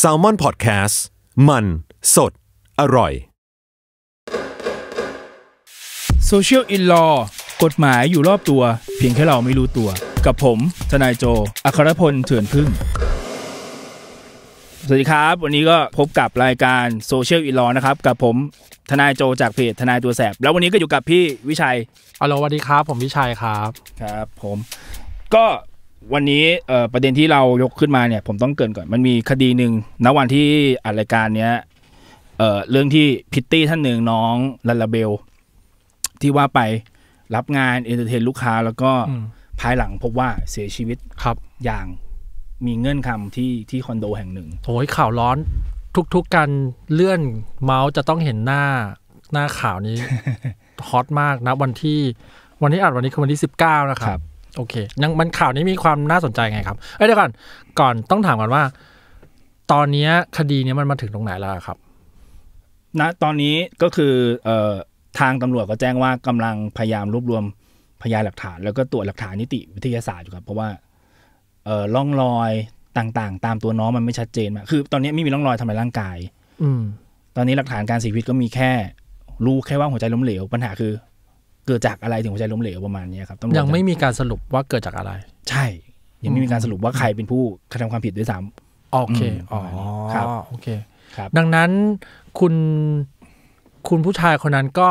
s a l ม o n PODCAST มัน สด อร่อย Social in Law กฎหมายอยู่รอบตัวเพียงแค่เราไม่รู้ตัว กับผม ทนายโจอัครพลเถื่อนพึ่งสวัสดีครับ วันนี้ก็พบกับรายการ Social in Law นะครับกับผมทนายโจจากเพจทนายตัวแสบแล้ววันนี้ก็อยู่กับพี่วิชัยอลอสวัสดีครับผมวิชัยครับครับ ผมก็วันนี้ประเด็นที่เรายกขึ้นมาเนี่ย ผมต้องเกินก่อนมันมีคดีหนึ่งณวันที่อัดรายการเนี้ยเเรื่องที่พิตตี้ท่านหนึ่งน้องลาลาเบล ที่ว่าไปรับงานเอนเตอร์เทนลูกค้า แล้วก็ภายหลังพบว่าเสียชีวิตครับ อย่างมีเงื่อนคำที่ที่คอนโดแห่งหนึ่งโอ้ยข่าวร้อนทุกๆการเลื่อนเมาส์จะต้องเห็นหน้าหน้าข่าวนี้ฮอตมากนะวันที่ วันที่อัดวันนี้คือวันที่สิบเก้านะครับโอเค ยังมันข่าวนี้มีความน่าสนใจไงครับ เอ้เดี๋ยวก่อน ก่อนต้องถามก่อนว่า ตอนนี้คดีนี้มันมาถึงตรงไหนแล้วครับ ณ ตอนนี้ก็คือเอ่อทางตำรวจก็แจ้งว่ากำลังพยายามรวบรวมพยานหลักฐาน แล้วก็ตรวจหลักฐานนิติวิทยาศาสตร์อยู่ครับ เพราะว่าเอ่อล่องรอยต่างๆ ตามตัวน้องมันไม่ชัดเจนมาคือ ตอนนี้ไม่มีร่องรอยทำลายร่างกาย อืตอนนี้หลักฐานการเสียชีวิตก็มีแค่รู้แค่ว่าหัวใจล้มเหลว ปัญหาคือเกิดจากอะไรถึงหัวใจล้มเหลวประมาณนี้ครับยังไม่มีการสรุปว่าเกิดจากอะไร ใช่ ยังไม่มีการสรุปว่าใครเป็นผู้กระทำความผิดด้วยซ้ำโอเคอ๋อครับโอเค ครับ ดังนั้นคุณคุณผู้ชายคนนั้นก็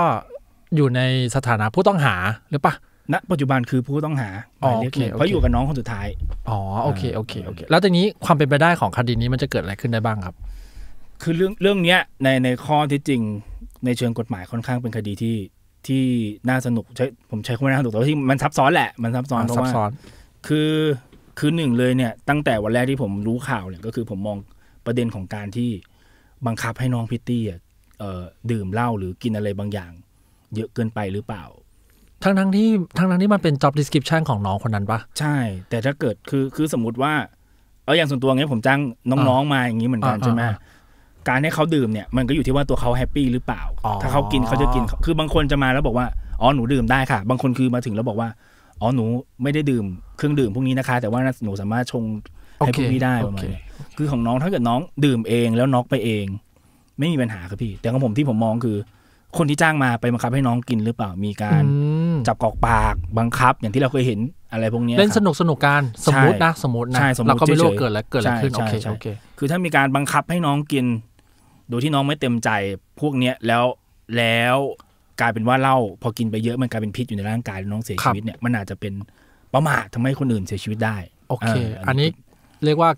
อยู่ในสถานะผู้ต้องหาหรือปะณปัจจุบันคือผู้ต้องหาโอเขเพราะอยู่กับน้องคนสุดท้าย อ๋อ โอเคโอเคโอเคแล้วตอนนี้ความเป็นไปได้ของคดีนี้มันจะเกิดอะไรขึ้นได้บ้างครับ คือเรื่องเรื่องเนี้ยในในข้อที่จริง ในเชิงกฎหมายค่อนข้างเป็นคดีที่ที่น่าสนุกใช้ผมใช้คำว่าน่าสนุกแต่ว่าที่มันซับซ้อนแหละมันซับซ้อนเพราะว่าคือคือหนึ่งเลยเนี่ยตั้งแต่วันแรกที่ผมรู้ข่าวเนี่ยก็คือผมมองประเด็นของการที่บังคับให้น้องพิตตี้ดื่มเหล้าหรือกินอะไรบางอย่างเยอะเกินไปหรือเปล่า ทั้งทั้งที่ทั้งทั้งที่มันเป็น job description ของน้องคนนั้นปะใช่ แต่ถ้าเกิดคือคือสมมติว่าเอาอย่างส่วนตัวเงี้ยผมจ้างน้องๆมาอย่างนี้เหมือนกันใช่ไหมการให้เขาดื่มเนี่ยมันก็อยู่ที่ว่าตัวเขาแฮปปี้หรือเปล่าถ้าเขากินเขาจะกิน คือบางคนจะมาแล้วบอกว่าอ๋อหนูดื่มได้ค่ะ บางคนคือมาถึงแล้วบอกว่า อ๋อหนูไม่ได้ดื่มเครื่องดื่มพวกนี้นะคะ แต่ว่าหนูสามารถชงให้พวกนี้ได้ประมาณคือของน้องถ้าเกิดน้องดื่มเองแล้วน็อกไปเอง ไม่มีปัญหาครับพี่แต่ของผมที่ผมมองคือ คนที่จ้างมาไปบังคับให้น้องกินหรือเปล่ามีการ จับกอกปาก บังคับอย่างที่เราเคยเห็นอะไรพวกนี้เล่นสนุกสนุกการสมมตินะสมมตินะเราก็ไม่รู้เกิดอะไรเกิดอะไรขึ้นโอเคโอเคคือถ้ามีการบังคับให้น้องกินโดยที่น้องไม่เต็มใจพวกเนี้ยแล้วแล้วกลายเป็นว่าเล่าพอกินไปเยอะมันกลายเป็นพิษอยู่ในร่างกายน้องเสียชีวิตเนี่ยมันอาจจะเป็นประมาททาให้คนอื่นเสียชีวิตได้โอเค อันนี้เรียกว่า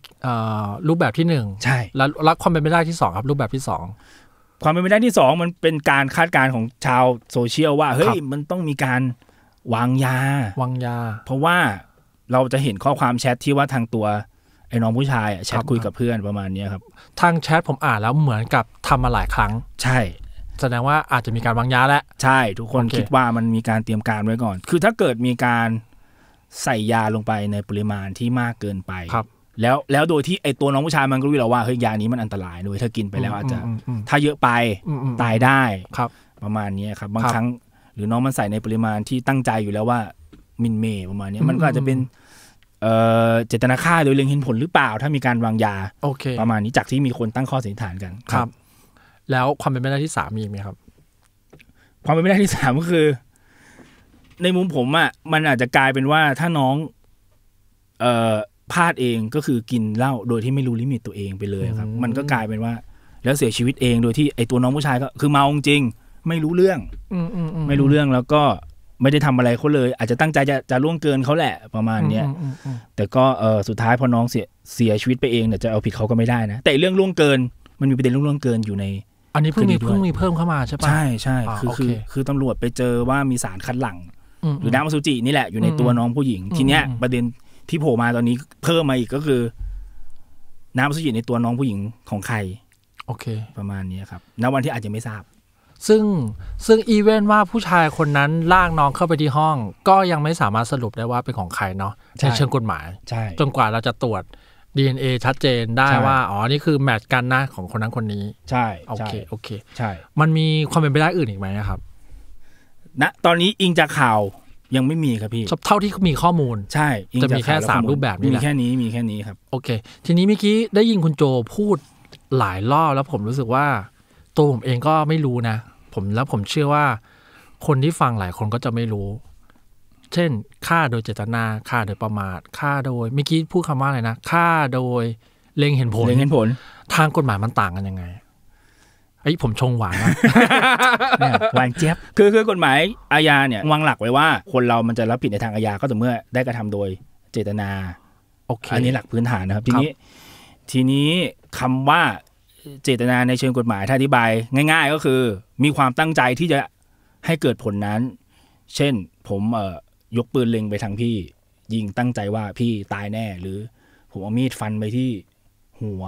รูปแบบที่หนึ่งใช่แล้วรักความเป็นไปได้ที่สองครับรูปแบบที่สองความเป็นไปได้ที่สองมันเป็นการคาดการณ์ของชาวโซเชียลว่า เฮ้ยมันต้องมีการวางยาวางยา เพราะว่าเราจะเห็นข้อความแชทที่ว่าทางตัวไอ้น้องผู้ชายแชทคุยกับเพื่อนประมาณนี้ครับทางแชทผมอ่านแล้วเหมือนกับทำมาหลายครั้ง ใช่ แสดงว่าอาจจะมีการวางยาแล้ว ใช่ ทุกคน okay. คิดว่ามันมีการเตรียมการไว้ก่อน คือถ้าเกิดมีการใส่ยาลงไปในปริมาณที่มากเกินไป ครับ แล้วแล้วโดยที่ไอตัวน้องผู้ชายมันก็รู้แล้วว่าเฮ้ยยานี้มันอันตรายด้วยถ้ากินไปแล้วอาจจะถ้าเยอะไปตายได้ครับ ประมาณนี้ครับ บางครั้ง หรือน้องมันใส่ในปริมาณที่ตั้งใจอยู่แล้วว่ามินเมย์ประมาณนี้มันก็อาจจะเป็นเจตนาฆ่าโดยเล็งเห็นผลหรือเปล่า ถ้ามีการวางยาโอเคประมาณนี้จากที่มีคนตั้งข้อสันนิษฐานกันครับ แล้วความเป็นไปได้ที่สามมีไหมครับ ความเป็นไปได้ที่สามก็คือ ในมุมผมอ่ะมันอาจจะกลายเป็นว่าถ้าน้อง เอ่อพลาดเองก็คือกินเหล้าโดยที่ไม่รู้ลิมิตตัวเองไปเลยครับ มันก็กลายเป็นว่า แล้วเสียชีวิตเอง โดยที่ไอตัวน้องผู้ชาย ก็คือเมาจริง ไม่รู้เรื่องไม่รู้เรื่องแล้วก็ไม่ได้ทำอะไรเขาเลย อาจจะตั้งใจจะจะล่วงเกินเขาแหละประมาณเนี้ยแต่ก็เออสุดท้ายพอน้องเสียเสียชีวิตไปเองเนี่ยจะเอาผิดเขาก็ไม่ได้นะแต่เรื่องล่วงเกินมันมีประเด็นล่วงเกินอยู่ใน อันนี้เพิ่งมีเพิ่งมีเพิ่มเข้ามาใช่ปะใช่ใช่คือ คือคือตำรวจไปเจอว่ามีสารคัดหลั่งหรือน้ำัสุจินี่แหละอยู่ในตัวน้องผู้หญิง ทีเนี้ยประเด็นที่โผล่มาตอนนี้เพิ่มมาอีกก็คือ น้ำัสุจิในตัวน้องผู้หญิงของใครโอเคประมาณนี้ครับณวันที่อาจจะไม่ทราบซึ่งซึ่งอีเวนว่าผู้ชายคนนั้นลากน้องเข้าไปที่ห้อง ก็ยังไม่สามารถสรุปได้ว่าเป็นของใครเนาะในเชิงกฎหมายจนกว่าเราจะตรวจ DNA ชัดเจนได้ว่า อ๋อ นี่คือแมทกันนะของคนนั้นคนนี้ ใช่ โอเคโอเค ใช่ มันมีความเป็นไปได้อื่นอีกไหมครับณนะตอนนี้อิงจากข่าวยังไม่มีครับพี่ เท่าที่มีข้อมูล ใช่จะมีแค่สามรูปแบบนี้มีแค่นี้มีแค่นี้ครับโอเค ทีนี้เมื่อกี้ได้ยินคุณโจพูดหลายรอบแล้วผมรู้สึกว่าตัวผมเองก็ไม่รู้นะผมแล้วผมเชื่อว่า คนที่ฟังหลายคนก็จะไม่รู้ เช่นฆ่าโดยเจตนาฆ่าโดยประมาทฆ่าโดยเมื่อกี้พูดคำว่าอะไรนะฆ่าโดยเล็งเห็นผลเล็งเห็นผล ทางกฎหมายมันต่างกันยังไงไอ้ผมชงหวานนะหวานเจี๊ยบคือคือกฎหมายอาญาเนี่ย วางหลักไว้ว่า คนเรามันจะรับผิดในทางอาญาก็ต่อเมื่อได้กระทำโดยเจตนา โอเคอันนี้หลักพื้นฐานนะครับทีนี้ ทีนี้คำว่าเจตนา ในเชิงกฎหมายถ้าอธิบายง่าย ๆ ก็คือมีความตั้งใจที่จะให้เกิดผลนั้น เช่น ผมเอ่อยกปืนเล็งไปทางพี่ ยิงตั้งใจว่าพี่ตายแน่หรือผมเอามีดฟันไปที่หัว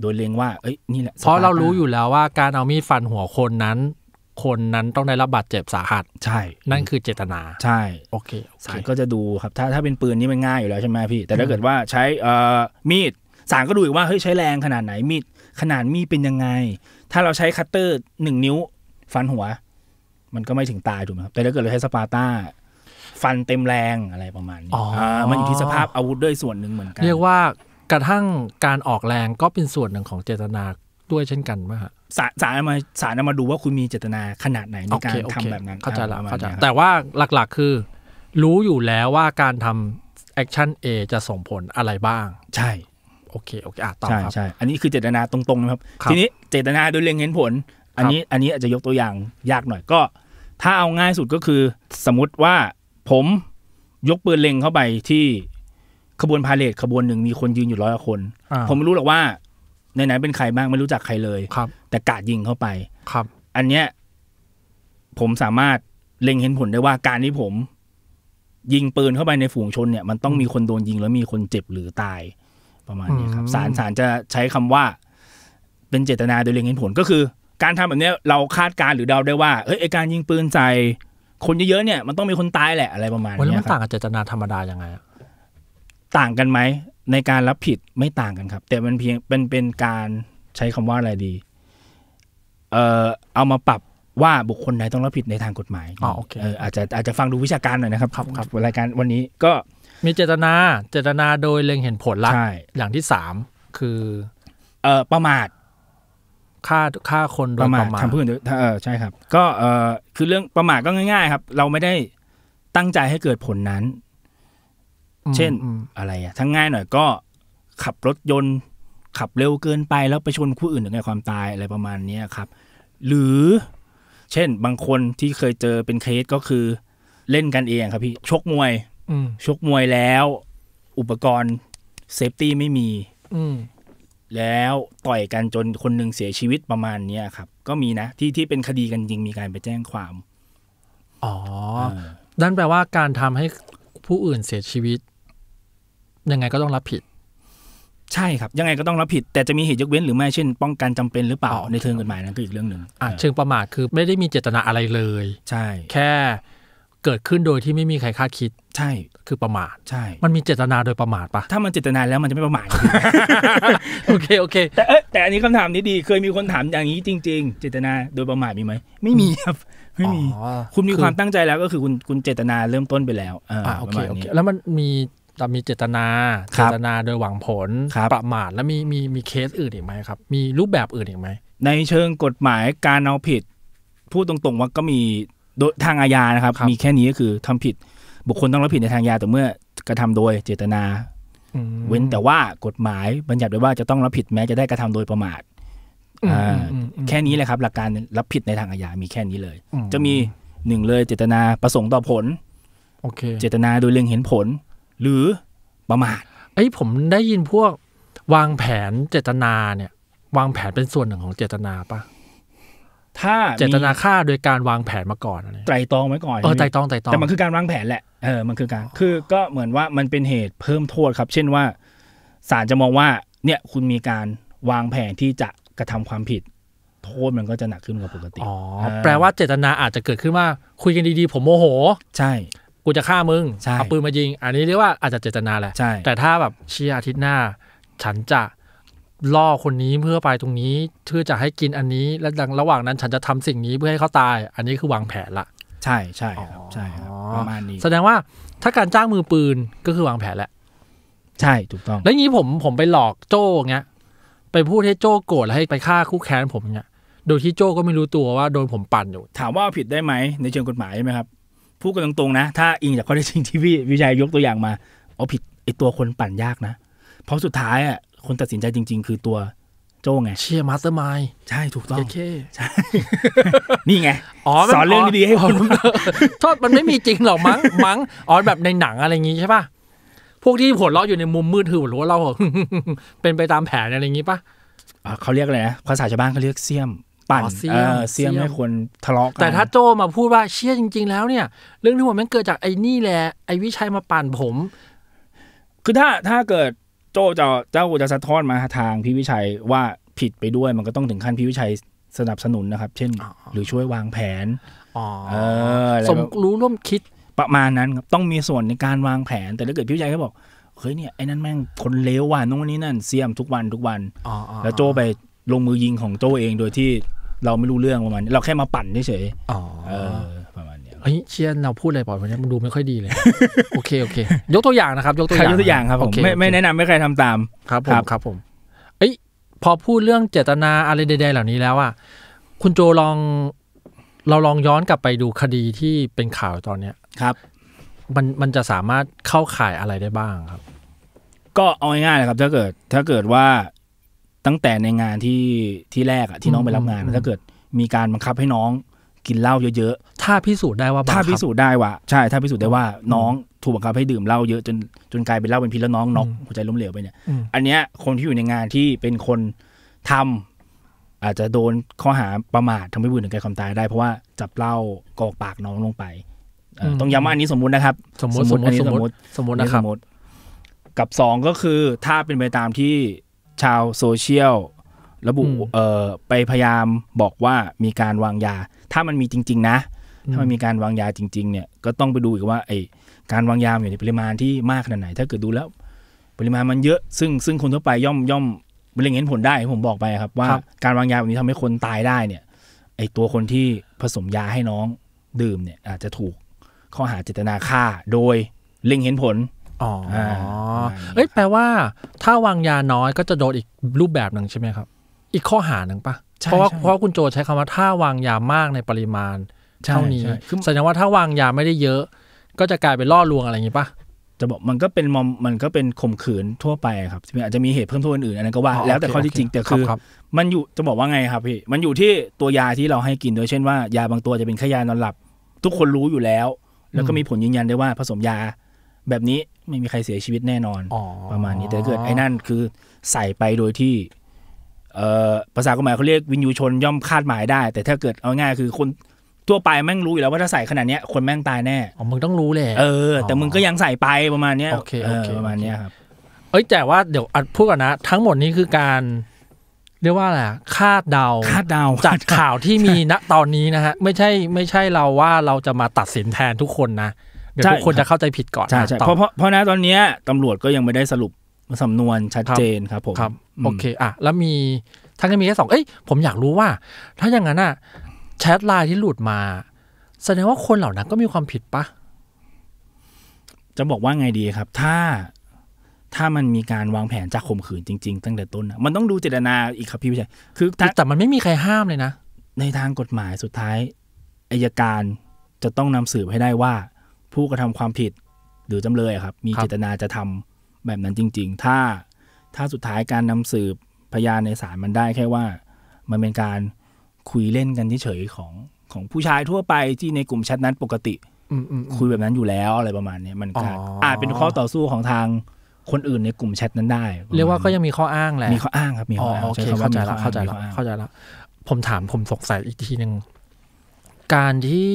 โดยเล็งว่าเอ้ยนี่แหละเพราะเรารู้อยู่แล้วว่าการเอามีดฟันหัวคนนั้น คนนั้นต้องได้รับบาดเจ็บสาหัสใช่ นั่นคือเจตนา ใช่โอเคศาลก็จะดูครับถ้าถ้าเป็นปืนนี่มันง่ายอยู่แล้วใช่ไหมพี่ แต่ถ้าเกิดว่าใช้เอ่อมีดศาลก็ดูอีกว่าเฮ้ยใช้แรงขนาดไหนมีดขนาดมีดเป็นยังไง ถ้าเราใช้คัตเตอร์หนึ่งนิ้ว ฟันหัว มันก็ไม่ถึงตายถูกไหมครับ แต่ถ้าเกิดเราใช้สปาต้าฟันเต็มแรงอะไรประมาณนี้ มันอยู่ที่สภาพอาวุธด้วยส่วนหนึ่งเหมือนกัน เรียกว่ากระทั่งการออกแรงก็เป็นส่วนหนึ่งของเจตนาด้วยเช่นกันไหมคะสารสารมาสารมาดูว่าคุณมีเจตนาขนาดไหนในการทำแบบนั้นเข้าใจละเข้าใจ แต่ว่าหลักๆคือ รู้อยู่แล้วว่าการทำแอคชั่น A จะส่งผลอะไรบ้าง ใช่โอเคโอเคอ่ะต่อครับใช่ใช่อันนี้คือเจตนาตรงๆนะครับ ทีนี้เจตนาโดยเล็งเห็นผล อันนี้ อันนี้อาจจะยกตัวอย่างยากหน่อยก็ ถ้าเอาง่ายสุดก็คือสมมติว่าผมยกปืนเล็งเข้าไปที่ขบวนพาเลทขบวนหนึ่งมีคนยืนอยู่ร้อยคน ผมไม่รู้หรอกว่าในไหนเป็นใครบ้างไม่รู้จักใครเลยครับแต่กาดยิงเข้าไปครับ อันเนี้ย ผมสามารถเล็งเห็นผลได้ว่า การที่ผมยิงปืนเข้าไปในฝูงชนเนี่ย มันต้องมีคนโดนยิงแล้วมีคนเจ็บหรือตายประมาณนี้ครับสารสารจะใช้คำว่า เป็นเจตนาโดยเล็งเห็นผลก็คือ การทำแบบนี้เราคาดการหรือเดาได้ว่าเอ้ยการยิงปืนใส่คนเยอะๆเนี่ย มันต้องมีคนตายแหละ อะไรประมาณนี้ครับมันต่างกับเจตนาธรรมดายังไงต่างกันไหมในการรับผิดไม่ต่างกันครับ แต่มันเพียงเป็นเป็นการใช้คำว่าอะไรดีเอ่อเอามาปรับว่าบุคคลใดต้องรับผิดในทางกฎหมายอ๋อโอเคอาจจะอาจจะฟังดูวิชาการหน่อยนะครับครับรบรายการวันนี้ก็มีเจตนา เจตนาโดยเล็งเห็นผลละใช่อย่างที่สามคือ เออประมาทฆ่าฆ่าคนโดยประมาท ทำเพื่อนเออใช่ครับ ก็เออคือเรื่องประมาทก็ง่าย ๆ ครับ เราไม่ได้ตั้งใจให้เกิดผลนั้น เช่น อะไรอะทั้งง่ายหน่อยก็ขับรถยนต์ขับเร็วเกินไปแล้วไปชนคู่อื่นถึงแก่ความตายอะไรประมาณนี้ครับ หรือเช่นบางคนที่เคยเจอเป็นเคสก็คือเล่นกันเองครับพี่ชกมวยชกมวยแล้ว อุปกรณ์เซฟตี้ไม่มีแล้ว ต่อยกันจนคนหนึ่งเสียชีวิตประมาณนี้ครับ ก็มีนะ ที่ ที่เป็นคดีกันจริงมีการไปแจ้งความ อ๋อนั่นแปลว่าการทำให้ผู้อื่นเสียชีวิต ยังไงก็ต้องรับผิด ใช่ครับ ยังไงก็ต้องรับผิดแต่จะมีเหตุยกเว้นหรือไม่เช่น ป้องกันจำเป็นหรือเปล่าในเชิงกฎหมายนั้นก็อีกเรื่องหนึ่งเชิงประมาทคือ ไม่ได้มีเจตนาอะไรเลย ใช่ แค่ เกิดขึ้นโดยที่ไม่มีใครคาดคิดใช่คือประมาทใช่ มันมีเจตนาโดยประมาทปะถ้ามันเจตนาแล้วมันจะไม่ประมาท โอเคโอเค แต่เอะแต่อันนี้คำถามนี้ดี เคยมีคนถามอย่างนี้จริง ๆ เจตนาโดยประมาทมีไหมไม่มีครับ ไม่มี คุณมีความตั้งใจแล้วก็คือคุณคุณเจตนาเริ่มต้นไปแล้วอ่าโอเคโอเคแล้วมันมีแต่มีเจตนาเจตนาโดยหวังผลประมาทแล้วมีมีมีเคสอื่นอีกไหมครับมีรูปแบบอื่นอีกไหมในเชิงกฎหมายการเอาผิดพูดตรงๆว่าก็มีโดยทางอาญานะครับมีแค่นี้ก็คือทำผิดบุคคลต้องรับผิดในทางยาแต่เมื่อกระทำโดยเจตนาเว้นแต่ว่ากฎหมายบัญญัติไว้ว่าจะต้องรับผิดแม้จะได้กระทำโดยประมาทแค่นี้แหละครับ หลักการรับผิดในทางอาญามีแค่นี้เลยจะมีหนึ่งเลยเจตนาประสงค์ต่อผลโอเค เจตนาโดยเล็งเห็นผล หรือประมาทไอ้ผมได้ยินพวกวางแผนเจตนาเนี่ย วางแผนเป็นส่วนหนึ่งของเจตนาปะถ้าเจตนาฆ่าโดยการวางแผนมาก่อนไตรตรองไว้ก่อนเออไตรตรองไตรตรองแต่มันคือการวางแผนแหละเออมันคือการคือก็เหมือนว่ามันเป็นเหตุเพิ่มโทษครับ เช่นว่า ศาลจะมองว่าเนี่ยคุณมีการวางแผนที่จะกระทำความผิด โทษมันก็จะหนักขึ้นกว่าปกติอ๋อแปลว่าเจตนาอาจจะเกิดขึ้นว่าคุยกันดีๆ ผมโมโหใช่ กูจะฆ่ามึงเอาปืนมายิง อันนี้เรียกว่าอาจจะเจตนาแหละใช่แต่ถ้าแบบเชียร์อาทิตย์หน้าฉันจะล่อคนนี้เพื่อไปตรงนี้เพื่อจะให้กินอันนี้ และระหว่างนั้นฉันจะทำสิ่งนี้เพื่อให้เขาตาย อันนี้คือวางแผนละ ใช่ใช่ครับ ใช่ครับประมาณนี้ แสดงว่าถ้าการจ้างมือปืนก็คือวางแผนแหละ ใช่ ถูกต้อง แล้วงี้ผมผมไปหลอกโจ้เงี้ย ไปพูดให้โจ้โกรธแล้วให้ไปฆ่าคู่แค้นผมเงี้ย โดยที่โจ้ก็ไม่รู้ตัวว่าโดนผมปั่นอยู่ ถามว่าผิดได้ไหมในเชิงกฎหมายใช่ไหมครับพูดกันตรงๆนะถ้าอิงจากข้อเท็จจริงที่พี่วิจัยยกตัวอย่างมาเอาผิดไอตัวคนปั่นยากนะ เพราะสุดท้ายอ่ะคนตัดสินใจจริงๆ คือตัวโจ้ไง เชียร์มาสเตอร์มาย ใช่ถูกต้องใช่ นี่ไงอ๋อสอนเรื่องดี ๆ ให้คนโทษมันไม่มีจริงหรอกมั้งมั้ง อ๋อ แบบในหนังอะไรอย่างงี้ใช่ป่ะ พวกที่หัวเราะอยู่ในมุมมืดถือหัวเราะเรา เป็นไปตามแผนอะไรอย่างงี้ป่ะเขาเรียกอะไรนะภาษาชาวบ้านเขาเรียกเสียมปั่นเสียมให้คนทะเลาะกันแต่ถ้าโจมาพูดว่าเชี่ยจริงๆ แล้วเนี่ย เรื่องที่ผมมันเกิดจากไอ้นี่แหละไอ้วิชัยมาปั่นผม คือถ้าถ้าเกิดโจจะเจ้าจะสะท้อนมาทางพี่วิชัยว่าผิดไปด้วยมันก็ต้องถึงขั้นพี่วิชัยสนับสนุนนะครับ เช่น หรือช่วยวางแผนออสมรู้ร่วมคิดประมาณนั้นครับต้องมีส่วนในการวางแผนแต่ถ้าเกิดพี่วิชัยเขาบอก เฮ้ยเนี่ยไอ้นั่นแม่งคนเลวว่ะนู่นนี่นั่น เสียมทุกวันทุกวันแล้วโจไปลงมือยิงของโจเองโดยที่เราไม่รู้เรื่องประมาณเราแค่มาปั่นเฉยๆเฮ้ยเชียนเราพูดอะไรป่อยวันนี้มันดูไม่ค่อยดีเลย โอเคโอเค ยกตัวอย่างนะครับ ยกตัวอย่างยกตัวอย่างครับผมไม่แนะนำ ไม่ใครทำตามครับผมครับ ผม เอ้ยพอพูดเรื่องเจตนาอะไรใดๆเหล่านี้แล้วอ่ะคุณโจลองเราลองย้อนกลับไปดูคดีที่เป็นข่าวตอนเนี้ยครับ มันมันจะสามารถเข้าข่ายอะไรได้บ้างครับ ก็เอาง่ายๆนะครับ ถ้าเกิดถ้าเกิดว่าตั้งแต่ในงานที่ที่แรกอะที่น้องไปรับงาน ถ้าเกิดมีการบังคับให้น้องกินเหล้าเยอะๆ ถ้าพิสูจน์ได้ว่า ถ้าพิสูจน์ได้ว่า ใช่ถ้าพิสูจน์ได้ว่าน้องถูกบังคับ ให้ดื่มเหล้าเยอะจนจนกลายเป็นเหล้าเป็นพิษแล้วน้องน็อกหัวใจล้มเหลวไปเนี่ย อันเนี้ยคนที่อยู่ในงานที่เป็นคนทำ อาจจะโดนข้อหาประมาททำให้บุญนถึงแก่ความตายได้ เพราะว่าจับเหล้ากอกปากน้องลงไปต้องย้ำว่าอันนี้สมมุตินะครับ สมมติสมมติสมมติสมมตินะครับกับสองก็คือถ้าเป็นไปตามที่ชาวโซเชียลระบุเอ่อไปพยายามบอกว่ามีการวางยา ถ้ามันมีจริง ๆ นะ ถ้ามันมีการวางยาจริงๆ เนี่ยก็ต้องไปดูอีกว่าไอการวางยาอยู่ในปริมาณที่มากขนาดไหน ถ้าเกิดดูแล้วปริมาณมันเยอะ ซึ่งซึ่งคนทั่วไปย่อมย่อมเล็งเห็นผลได้ผมบอกไปครับว่าการวางยาแบบนี้ทำให้คนตายได้เนี่ยไอตัวคนที่ผสมยาให้น้องดื่มเนี่ยอาจจะถูกข้อหาเจตนาฆ่า โดยเล็งเห็นผลอ๋อเอ้ยแปลว่า ถ้าวางยาน้อยก็จะโดนอีกรูปแบบหนึ่งใช่ไหมครับอีกข้อหาหนึ่งปะเพราะว่าเพราะคุณโจใช้คำว่าถ้าวางยามากในปริมาณเท่านี้แสดงว่าถ้าวางยาไม่ได้เยอะ ก็จะกลายเป็นล่อลวงอะไรอย่างนี้ปะจะบอกมันก็เป็นมอมมันก็เป็นข่มขืนทั่วไปครับอาจจะมีเหตุเพิ่มโทษอื่นอันนั้นก็ว่า แล้วแต่ข้อที่จริงแต่คือมันอยู่จะบอกว่าไงครับพี่ มันอยู่ที่ตัวยาที่เราให้กินโดยเช่นว่า ยาบางตัวจะเป็นขยานอนหลับทุกคนรู้อยู่แล้ว แล้วก็มีผลยืนยันได้ว่าผสมยาแบบนี้ไม่มีใครเสียชีวิตแน่นอนประมาณนี้แต่เกิดไอ้นั่นคือใส่ไปโดยที่ภาษากฎหมายเขาเรียกวินยูชนย่อมคาดหมายได้ แต่ถ้าเกิดเอาง่าย คือคนทั่วไปแม่งรู้อยู่แล้วว่าถ้าใส่ขนาดนี้คนแม่งตายแน่อ๋อมึงต้องรู้เลยเออแต่มึงก็ยังใส่ไปประมาณเนี้ยโอเคโอเคประมาณเนี้ยครับเอ้ยแต่ว่าเดี๋ยวพูดก่อนนะ ทั้งหมดนี้คือการ เรียกว่าอะไรคาดเดาคาดเดาจากข่าวที่มีณตอนนี้นะฮะไม่ใช่ไม่ใช่เราว่าเราจะมาตัดสินแทนทุกคนนะเดี๋ยวทุกคนจะเข้าใจผิดก่อนใช่เพราะเพราะนะตอนนี้ตำรวจก็ยังไม่ได้สรุปสำนวนชัดเจนครับผมครับโอเค อ่ะ แล้วมีทั้งจะมีแค่สองเอ้ยผมอยากรู้ว่า ถ้าอย่างนั้นอ่ะ แชทไลน์ที่หลุดมาแสดงว่าคนเหล่านั้นก็มีความผิดปะจะบอกว่าไงดีครับ ถ้าถ้ามันมีการวางแผนจะข่มขืนจริงๆ ตั้งแต่ต้นมันต้องดูเจตนาอีกครับพี่วิชัยคือแต่มันไม่มีใครห้ามเลยนะ ในทางกฎหมายสุดท้ายอายการจะต้องนำสืบให้ได้ว่า ผู้กระทำความผิดหรือจำเลยครับ มีเจตนาจะทำแบบนั้นจริง ๆ ถ้าถ้าสุดท้ายการนำสืบพยานในศาลมันได้แค่ว่า มันเป็นการคุยเล่นกันเฉยๆของของผู้ชายทั่วไปที่ในกลุ่มแชทนั้นปกติคุยแบบนั้นอยู่แล้วอะไรประมาณนี้มันอาจเป็นข้อต่อสู้ของทางคนอื่นในกลุ่มแชทนั้นได้ เรียกว่าก็ยังมีข้ออ้างแหละมีข้ออ้างครับมีข้ออ้างเข้าใจแล้วเข้าใจแลวเข้าใจลวผมถามผมสงสัยอีกทีหนึ่งการที่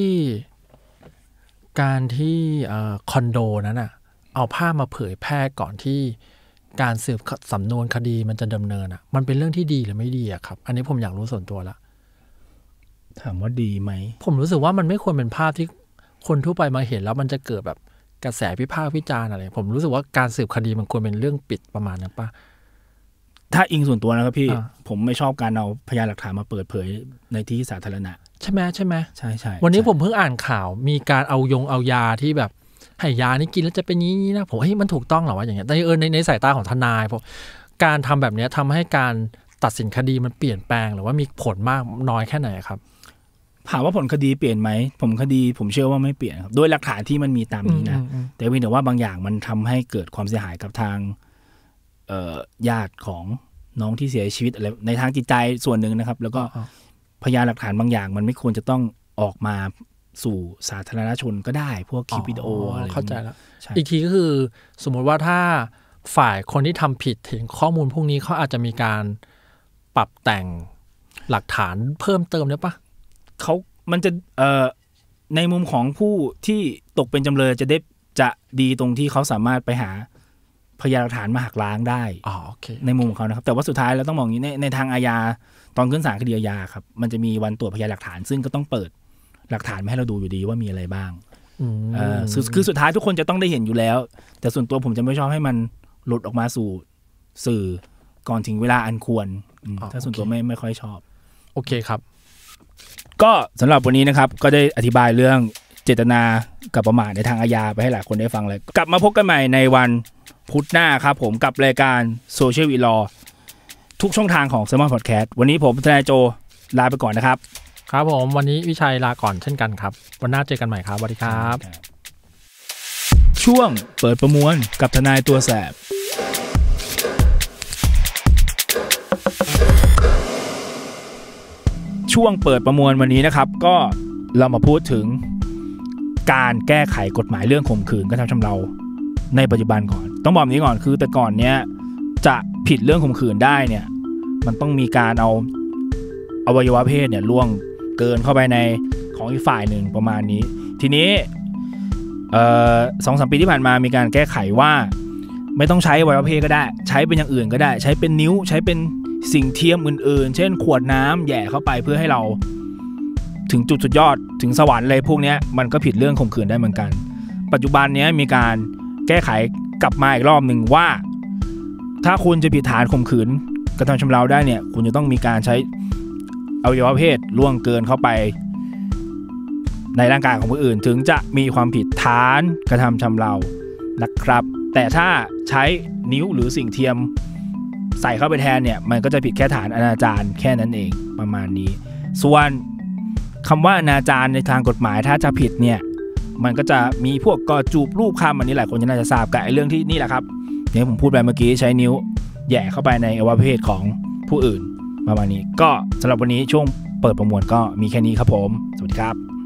การที่คอนโดนั้นอ่ะเอาภาพมาเผยแพร่ก่อนที่การสืบสำนวนคดีมันจะดำเนิน อ่ะ มันเป็นเรื่องที่ดีหรือไม่ดีอะครับ อันนี้ผมอยากรู้ส่วนตัวละ ถามว่าดีไหม ผมรู้สึกว่ามันไม่ควรเป็นภาพที่คนทั่วไปมาเห็น แล้วมันจะเกิดแบบกระแสพิพาทวิจารณ์อะไร ผมรู้สึกว่าการสืบคดีมันควรเป็นเรื่องปิดประมาณนึงปะถ้าอิงส่วนตัวนะครับพี่ ผมไม่ชอบการเอาพยานหลักฐานมาเปิดเผยในที่สาธารณะ ใช่ไหมใช่ไหมใช่ใช่วันนี้ผมเพิ่งอ่านข่าว มีการเอายงเอายาที่แบบให้ยานี่กินแล้วจะเป็นนี้นีนะผมเฮ้ยมันถูกต้องหรอวะอย่างเงี้ยแต่เออในในสายตาของทนายผมการทำแบบนี้ทำให้การตัดสินคดีมันเปลี่ยนแปลง หรือว่ามีผลมากน้อยแค่ไหนครับถามว่าผลคดีเปลี่ยนไหมผมคดีผมเชื่อว่าไม่เปลี่ยนครับด้วยหลักฐานที่มันมีตามนี้นะแต่เพียงแต่ว่าบางอย่างมันทำให้เกิดความเสียหายกับทางญาติของน้องที่เสียชีวิตอะไรในทางจิตใจส่วนหนึ่งนะครับ แล้วก็พยานหลักฐานบางอย่างมันไม่ควรจะต้องออกมาสู่สาธารณชนก็ได้ พวกคลิปวิดีโออะไรเข้าใจแล้ว อีกทีก็คือสมมติว่าถ้าฝ่ายคนที่ทำผิดเห็นข้อมูลพวกนี้เขาอาจจะมีการปรับแต่งหลักฐานเพิ่มเติมได้ปะเขามันจะเอ่อในมุมของผู้ที่ตกเป็นจำเลยจะได้จะดีตรงที่เขาสามารถไปหาพยานหลักฐานมาหักล้างได้อ๋อโอเค ในมุมของเขานะครับ แต่ว่าสุดท้ายเราต้องมองอย่างนี้ในในทางอาญา ตอนขึ้นศาลคดีอาญาครับ มันจะมีวันตรวจพยานหลักฐานซึ่งก็ต้องเปิดหลักฐานมาให้เราดูอยู่ดีว่ามีอะไรบ้างอคือสุดท้ายทุกคนจะต้องได้เห็นอยู่แล้ว แต่ส่วนตัวผมจะไม่ชอบให้มันหลุดออกมาสู่ สื่อก่อนถึงเวลาอันควรถ้าส่วนตัวไม่ไม่ค่อยชอบ โอเคครับ ก็สำหรับวันนี้นะครับ ก็ได้อธิบายเรื่องเจตนากับประมาทในทางอาญาไปให้หลายคนได้ฟังเลย กลับมาพบกันใหม่ในวันพุธหน้าครับผม กับรายการโซเชียลวีลอทุกช่องทางของ s ซมอนพอดแคสต์วันนี้ผมทนายโจลาไปก่อนนะครับครับผม วันนี้วิชัยลาก่อนเช่นกันครับ วันหน้าเจอกันใหม่ครับสวัสดีครับ ช่วงเปิดประมวลกับทนายตัวแสบ ช่วงเปิดประมวลวันนี้นะครับ ก็เรามาพูดถึงการแก้ไขกฎหมายเรื่องข่มขืนกระทำชำเราในปัจจุบันก่อน ต้องบอกนี้ก่อนคือแต่ก่อนเนี้ยจะผิดเรื่องข่มขืนได้เนี่ย มันต้องมีการเอาอวัยวะเพศเนี่ยล่วงเกินเข้าไปในของอีกฝ่ายหนึ่งประมาณนี้ ทีนี้สองสามปีที่ผ่านมามีการแก้ไขว่าไม่ต้องใช้ยวะเพก็ได้ ใช้เป็นอย่างอื่นก็ได้ ใช้เป็นนิ้วใช้เป็นสิ่งเทียมอื่น ๆ เช่น ขวดน้ำแย่เข้าไปเพื่อให้เราถึงจุดสุดยอดถึงสวรรค์อะไรพวกนี้มันก็ผิดเรื่องข่มขืนได้เหมือนกัน ปัจจุบันนี้มีการแก้ไขกลับมาอีกรอบหนึ่งว่า ถ้าคุณจะผิดฐานข่มขืนกระทำชำเราได้เนี่ยคุณจะต้องมีการใช้อวัยวะเพศล่วงเกินเข้าไป ในร่างกายของผู้อื่นถึงจะมีความผิดฐานกระทำชำเรานะครับ แต่ถ้าใช้นิ้วหรือสิ่งเทียมใส่เข้าไปแทนเนี่ยมันก็จะผิดแค่ฐานอนาจารแค่นั้นเองประมาณนี้ ส่วนคำว่าอนาจารในทางกฎหมายถ้าจะผิดเนี่ยมันก็จะมีพวกกอจูบรูปคำอันนี้หลายคนจะน่าจะทราบกับไอ้เรื่องที่นี่แหละครับอย่างผมพูดไปเมื่อกี้ใช้นิ้วแย่เข้าไปในอวัยวะเพศของผู้อื่นประมาณนี้ก็สำหรับวันนี้ช่วงเปิดประมวลก็มีแค่นี้ครับผม สวัสดีครับ